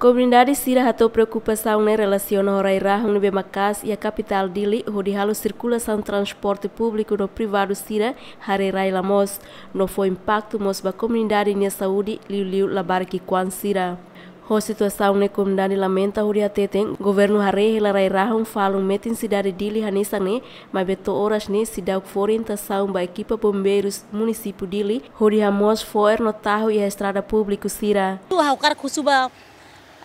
Comunidade Sirah atau preocupação em relação ao Rairah no Bemacas e a capital Dili, onde halo circulação de transporte público no privado Sirah, Harerai Lamos, não foi impacto mas a comunidade na saúde, Liu Liu Labarki Kwan Sirah. A situação na comunidade lamenta o teten, governo Harre e Larairahum falam metem cidade Dili Hanisane, mas beto horas ne cidade dá orientação ba equipa bombeiros município Dili, onde Ramos foi no tarro e a estrada pública Sira. Ah, o cara suba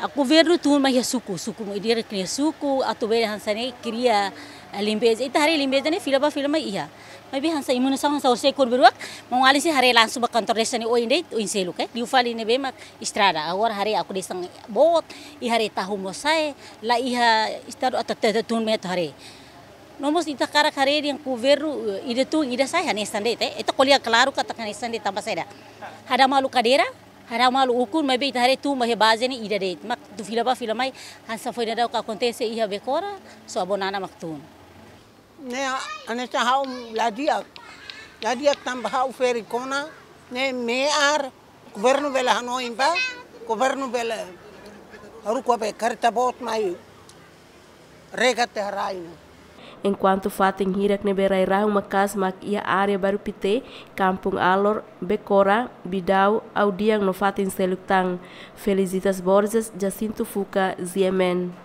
O governo turma ia suku, suku dia kini suku, atau beri hansane kriya eh, limbe. Itu hari limbe ne filma ba iya. Mai be hansa imuna sama sama kur beruak, mau alih si hari langsung ke kantor desa ne oin date oin seluk ya. Di ufali ne be mak istrada. Awar hari aku desa bot, i hari tahu saya la iha istirahat atau tetun me hari. Nomor ita cara hari yang kuveru ide tuh ide saya ne sande itu Ita kuliah kelaru katakan sande tambah saya. Ada malu kadera, هذا ما لوكون ما بيت هاري توم هي بازين إيدريت ما تفيلا با فيلا ماي هان سفوي نداو كاكونتيس إيه بكورا سو أبونانا مكتون نه أنا تهاو لاديا لاديا تام بهاو فيري كونا نه ميار كبرنو بلا هانو إمبا كبرنو بلا هروكو بكرتا بوت ماي ريغا تهراينو enquanto fatem hirak ne berai rahu makas mak ia area baru pite, kampung alor, bekora, bidau, audiang no seluk tang Felicitas Borges, Jacinto Fuka, Ziemen.